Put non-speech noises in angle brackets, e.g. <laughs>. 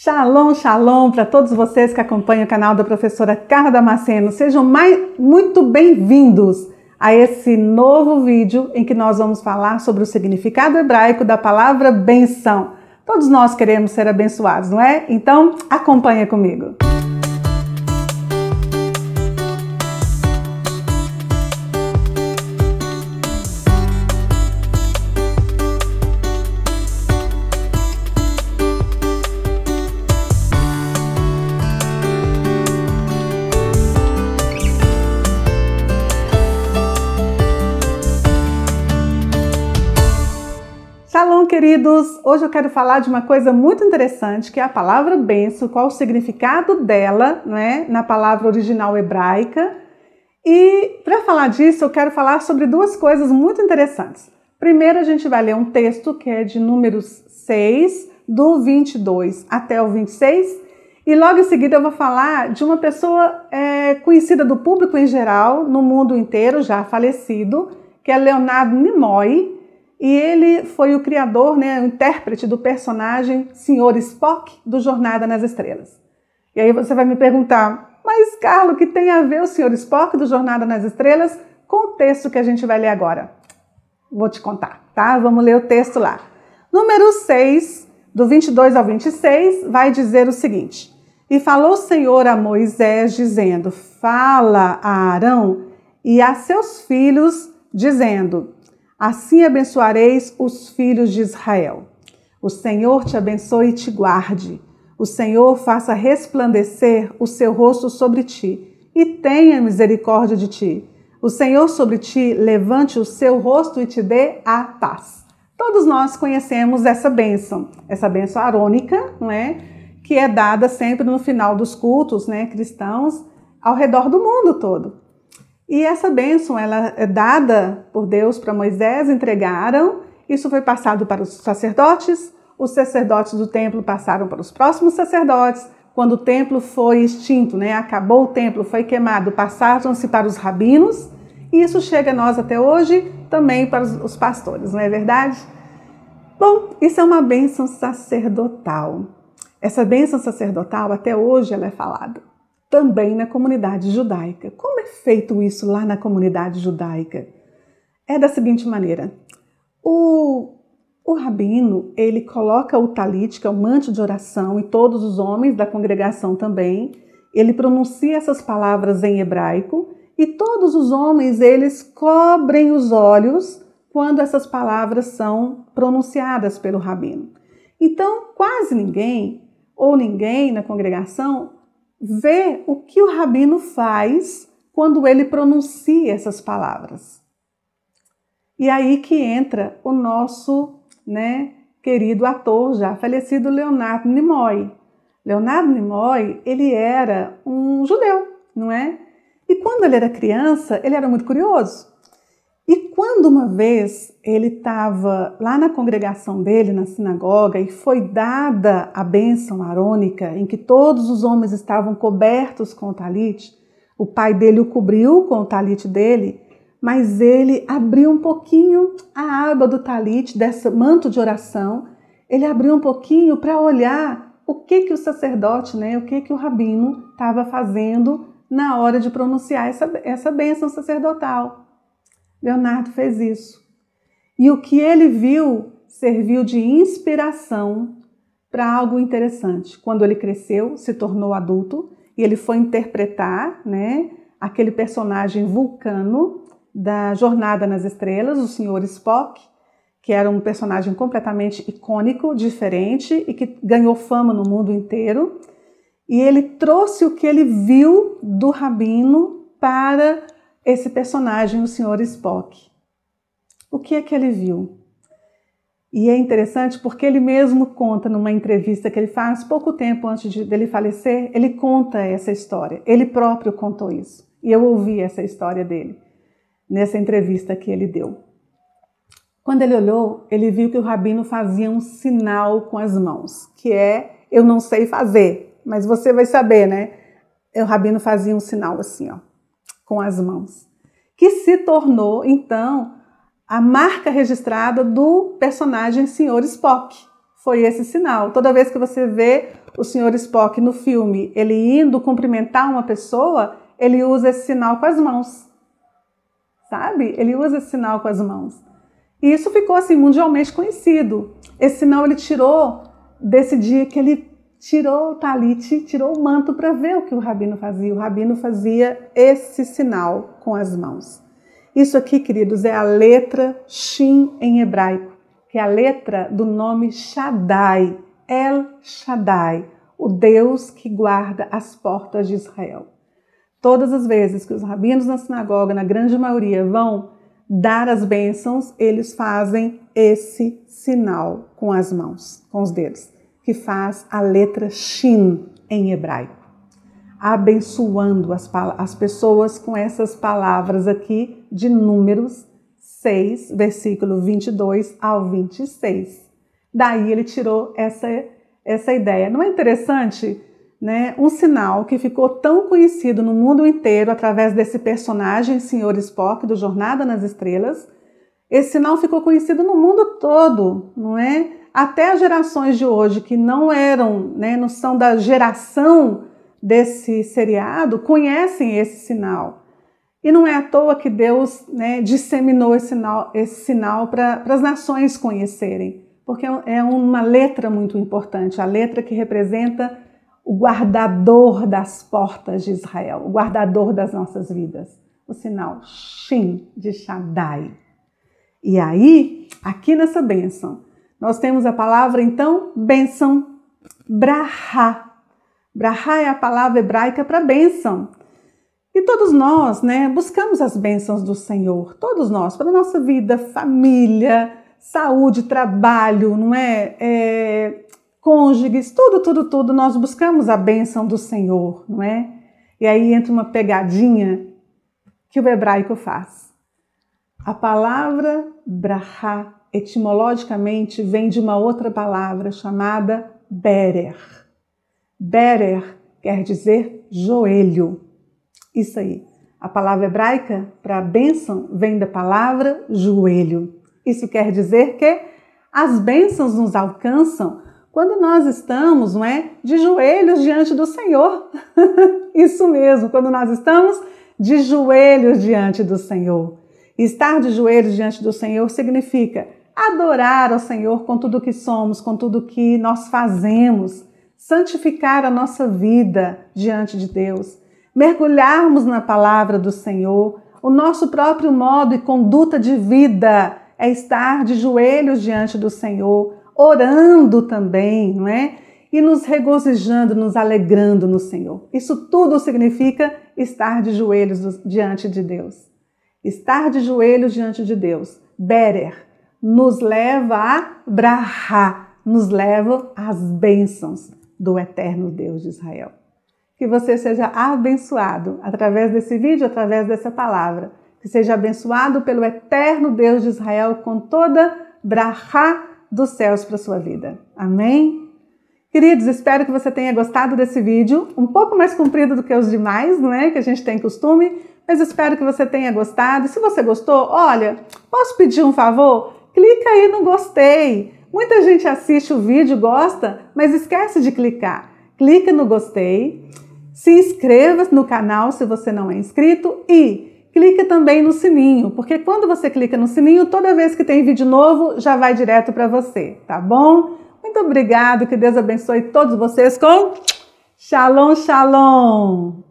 Shalom, shalom para todos vocês que acompanham o canal da professora Carla Damasceno. Sejam mais, muito bem-vindos a esse novo vídeo em que nós vamos falar sobre o significado hebraico da palavra benção. Todos nós queremos ser abençoados, não é? Então, acompanha comigo. Música queridos! Hoje eu quero falar de uma coisa muito interessante, que é a palavra benção, qual o significado dela, né, na palavra original hebraica. E para falar disso, eu quero falar sobre duas coisas muito interessantes. Primeiro, a gente vai ler um texto que é de Números 6, do 22 até o 26, e logo em seguida eu vou falar de uma pessoa é, conhecida do público em geral, no mundo inteiro, já falecido, que é Leonardo Nimoy e ele foi o criador, né, o intérprete do personagem Sr. Spock do Jornada nas Estrelas. E aí você vai me perguntar, mas Carlos, que tem a ver o Sr. Spock do Jornada nas Estrelas com o texto que a gente vai ler agora? Vou te contar, tá? Vamos ler o texto lá. Número 6, do 22 ao 26, vai dizer o seguinte: E falou o Senhor a Moisés, dizendo: Fala a Arão e a seus filhos, dizendo: Assim abençoareis os filhos de Israel. O Senhor te abençoe e te guarde. O Senhor faça resplandecer o seu rosto sobre ti e tenha misericórdia de ti. O Senhor sobre ti levante o seu rosto e te dê a paz. Todos nós conhecemos essa bênção, essa bênção arônica, não é? que é dada sempre no final dos cultos né, cristãos ao redor do mundo todo. E essa bênção ela é dada por Deus para Moisés, entregaram, isso foi passado para os sacerdotes, os sacerdotes do templo passaram para os próximos sacerdotes. Quando o templo foi extinto, né, acabou o templo, foi queimado, passaram-se para os rabinos, e isso chega a nós até hoje também para os pastores, não é verdade? Bom, isso é uma bênção sacerdotal. Essa bênção sacerdotal até hoje ela é falada também na comunidade judaica. Como é feito isso lá na comunidade judaica? É da seguinte maneira: o, o rabino ele coloca o talit, que é o manto de oração, e todos os homens da congregação também. Ele pronuncia essas palavras em hebraico e todos os homens eles cobrem os olhos quando essas palavras são pronunciadas pelo rabino. Então, quase ninguém ou ninguém na congregação ver o que o rabino faz quando ele pronuncia essas palavras. E aí que entra o nosso, né, querido ator já falecido Leonardo Nimoy. Leonardo Nimoy, ele era um judeu, não é? E quando ele era criança, ele era muito curioso. Quando uma vez ele estava lá na congregação dele, na sinagoga, e foi dada a bênção arônica, em que todos os homens estavam cobertos com o talite, o pai dele o cobriu com o talite dele, mas ele abriu um pouquinho a aba do talite, desse manto de oração, ele abriu um pouquinho para olhar o que, que o sacerdote, né, o que, que o rabino estava fazendo na hora de pronunciar essa, essa bênção sacerdotal. Leonardo fez isso. E o que ele viu serviu de inspiração para algo interessante. Quando ele cresceu, se tornou adulto e ele foi interpretar, né, aquele personagem vulcano da Jornada nas Estrelas, o Sr. Spock, que era um personagem completamente icônico, diferente e que ganhou fama no mundo inteiro. E ele trouxe o que ele viu do rabino para esse personagem, o Sr. Spock. O que é que ele viu? E é interessante porque ele mesmo conta numa entrevista que ele faz pouco tempo antes de, dele falecer, ele conta essa história. Ele próprio contou isso. E eu ouvi essa história dele nessa entrevista que ele deu. Quando ele olhou, ele viu que o rabino fazia um sinal com as mãos, que é eu não sei fazer, mas você vai saber, né? O rabino fazia um sinal assim, ó com as mãos, que se tornou então a marca registrada do personagem Sr. Spock. Foi esse sinal. Toda vez que você vê o Sr. Spock no filme, ele indo cumprimentar uma pessoa, ele usa esse sinal com as mãos. Sabe? Ele usa esse sinal com as mãos. E isso ficou assim mundialmente conhecido. Esse sinal ele tirou desse dia que ele tirou o talite, tirou o manto para ver o que o rabino fazia. O rabino fazia esse sinal com as mãos. Isso aqui, queridos, é a letra Shin em hebraico, que é a letra do nome Shaddai, El Shaddai, o Deus que guarda as portas de Israel. Todas as vezes que os rabinos na sinagoga, na grande maioria, vão dar as bênçãos, eles fazem esse sinal com as mãos, com os dedos que faz a letra Shin em hebraico, abençoando as, as pessoas com essas palavras aqui de Números 6, versículo 22 ao 26. Daí ele tirou essa, essa ideia. Não é interessante? Né, um sinal que ficou tão conhecido no mundo inteiro através desse personagem, Sr. Spock, do Jornada nas Estrelas. Esse sinal ficou conhecido no mundo todo, não é? até as gerações de hoje que não eram, né, não são da geração desse seriado, conhecem esse sinal. E não é à toa que Deus né, disseminou esse sinal, esse sinal para as nações conhecerem, porque é, é uma letra muito importante, a letra que representa o guardador das portas de Israel, o guardador das nossas vidas, o sinal Shin de Shaddai. E aí, aqui nessa bênção, nós temos a palavra, então, benção, brahá. Brahá é a palavra hebraica para benção. E todos nós, né, buscamos as bênçãos do Senhor, todos nós, para nossa vida, família, saúde, trabalho, não é? é? cônjuges, tudo, tudo, tudo, nós buscamos a bênção do Senhor, não é? E aí entra uma pegadinha que o hebraico faz. A palavra brahá etimologicamente vem de uma outra palavra chamada berer. Berer quer dizer joelho. Isso aí. A palavra hebraica para bênção vem da palavra joelho. Isso quer dizer que as bênçãos nos alcançam quando nós estamos, não é, de joelhos diante do Senhor. <laughs> Isso mesmo, quando nós estamos de joelhos diante do Senhor. Estar de joelhos diante do Senhor significa adorar ao Senhor com tudo que somos, com tudo que nós fazemos, santificar a nossa vida diante de Deus, mergulharmos na palavra do Senhor, o nosso próprio modo e conduta de vida é estar de joelhos diante do Senhor, orando também, não é? E nos regozijando, nos alegrando no Senhor. Isso tudo significa estar de joelhos diante de Deus. Estar de joelhos diante de Deus. Berer, nos leva a brahá, nos leva às bênçãos do eterno Deus de Israel. Que você seja abençoado através desse vídeo, através dessa palavra. Que seja abençoado pelo eterno Deus de Israel com toda brahá dos céus para sua vida. Amém? Queridos, espero que você tenha gostado desse vídeo, um pouco mais comprido do que os demais, não é? Que a gente tem costume, mas espero que você tenha gostado. E se você gostou, olha, posso pedir um favor? clica aí no gostei. Muita gente assiste o vídeo, gosta, mas esquece de clicar. Clica no gostei, se inscreva no canal se você não é inscrito e clica também no sininho, porque quando você clica no sininho, toda vez que tem vídeo novo, já vai direto para você, tá bom? Muito obrigado, que Deus abençoe todos vocês com Shalom, Shalom!